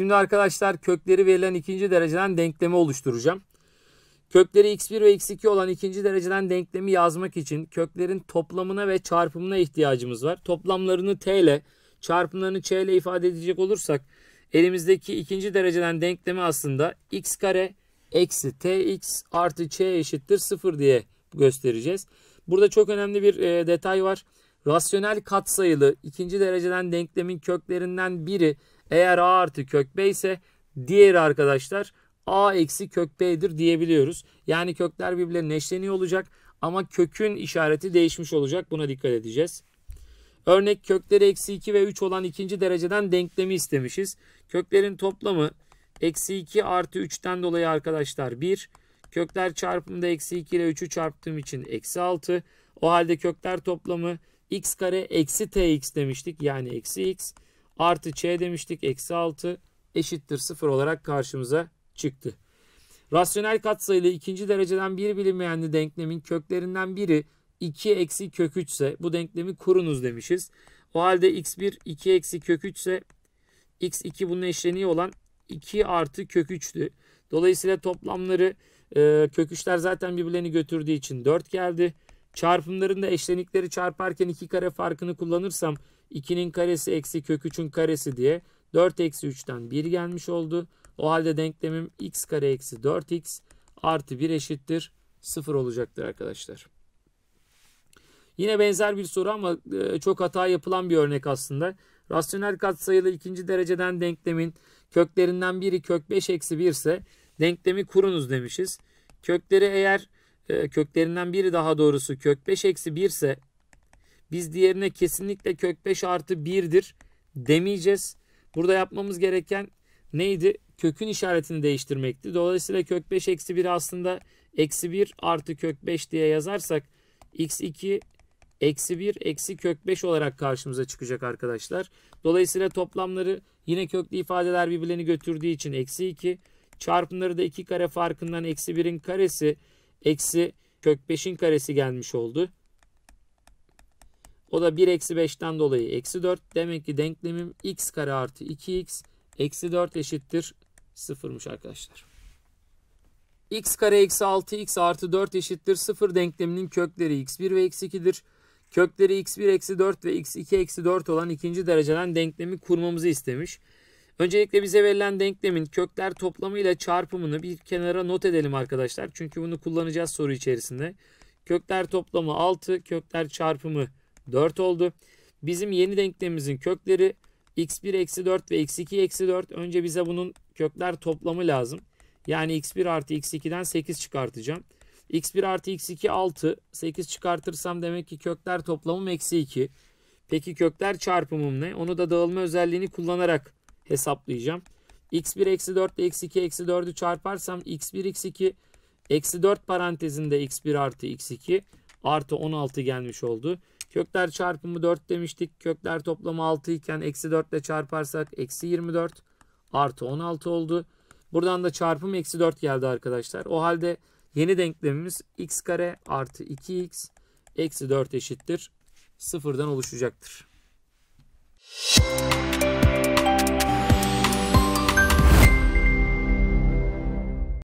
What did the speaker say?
Şimdi arkadaşlar kökleri verilen ikinci dereceden denklemi oluşturacağım. Kökleri x1 ve x2 olan ikinci dereceden denklemi yazmak için köklerin toplamına ve çarpımına ihtiyacımız var. Toplamlarını t ile çarpımlarını ç ile ifade edecek olursak elimizdeki ikinci dereceden denklemi aslında x kare eksi tx artı ç eşittir 0 diye göstereceğiz. Burada çok önemli bir e, detay var. Rasyonel katsayılı ikinci dereceden denklemin köklerinden biri eğer A artı kök B ise diğeri arkadaşlar A eksi kök B'dir diyebiliyoruz. Yani kökler birbirlerine eşleniyor olacak ama kökün işareti değişmiş olacak. Buna dikkat edeceğiz. Örnek kökleri eksi 2 ve 3 olan ikinci dereceden denklemi istemişiz. Köklerin toplamı eksi 2 artı 3'ten dolayı arkadaşlar 1. Kökler çarpımında eksi 2 ile 3'ü çarptığım için eksi 6. O halde kökler toplamı x kare eksi tx demiştik yani eksi x. Artı ç demiştik. Eksi 6 eşittir 0 olarak karşımıza çıktı. Rasyonel katsayılı ikinci dereceden bir bilinmeyenli denklemin köklerinden biri 2 eksi kök 3 ise bu denklemi kurunuz demişiz. O halde x1 2 eksi kök 3 ise x2 bunun eşleniği olan 2 artı kök 3'tü. Dolayısıyla toplamları e, kök 3'ler zaten birbirlerini götürdüğü için 4 geldi. Çarpımlarında eşlenikleri çarparken iki kare farkını kullanırsam 2'nin karesi eksi kök 3'ün karesi diye 4 eksi 3'ten 1 gelmiş oldu. O halde denklemim x kare eksi 4x artı 1 eşittir 0 olacaktır arkadaşlar. Yine benzer bir soru ama e, çok hata yapılan bir örnek aslında. Rasyonel katsayılı ikinci dereceden denklemin köklerinden biri kök 5 eksi 1 ise denklemi kurunuz demişiz. Kökleri eğer e, köklerinden biri daha doğrusu kök 5 eksi 1 ise biz diğerine kesinlikle kök 5 artı 1'dir demeyeceğiz. Burada yapmamız gereken neydi? Kökün işaretini değiştirmekti. Dolayısıyla kök 5 eksi 1 aslında eksi 1 artı kök 5 diye yazarsak x2 eksi 1 eksi kök 5 olarak karşımıza çıkacak arkadaşlar. Dolayısıyla toplamları yine köklü ifadeler birbirlerini götürdüğü için eksi 2 çarpımları da 2 kare farkından eksi 1'in karesi eksi kök 5'in karesi gelmiş oldu. O da 1 eksi 5'ten dolayı eksi 4. Demek ki denklemim x kare artı 2x eksi 4 eşittir sıfırmış arkadaşlar. x kare eksi 6x artı 4 eşittir sıfır denkleminin kökleri x1 ve x2'dir. Kökleri x1 eksi 4 ve x2 eksi 4 olan ikinci dereceden denklemi kurmamızı istemiş. Öncelikle bize verilen denklemin kökler toplamıyla çarpımını bir kenara not edelim arkadaşlar. Çünkü bunu kullanacağız soru içerisinde. Kökler toplamı 6, kökler çarpımı 4 oldu. Bizim yeni denklemimizin kökleri x1 eksi 4 ve x2 eksi 4. Önce bize bunun kökler toplamı lazım. Yani x1 artı x2'den 8 çıkartacağım. x1 artı x2 6. 8 çıkartırsam demek ki kökler toplamım eksi 2. Peki kökler çarpımım ne? Onu da dağılma özelliğini kullanarak hesaplayacağım. x1 eksi 4 ile x2 eksi 4'ü çarparsam x1 x2 eksi 4 parantezinde x1 artı x2 artı 16 gelmiş oldu. Kökler çarpımı 4 demiştik. Kökler toplamı 6 iken eksi 4 ile çarparsak eksi 24 artı 16 oldu. Buradan da çarpım eksi 4 geldi arkadaşlar. O halde yeni denklemimiz x kare artı 2x eksi 4 eşittir. Sıfırdan oluşacaktır. Müzik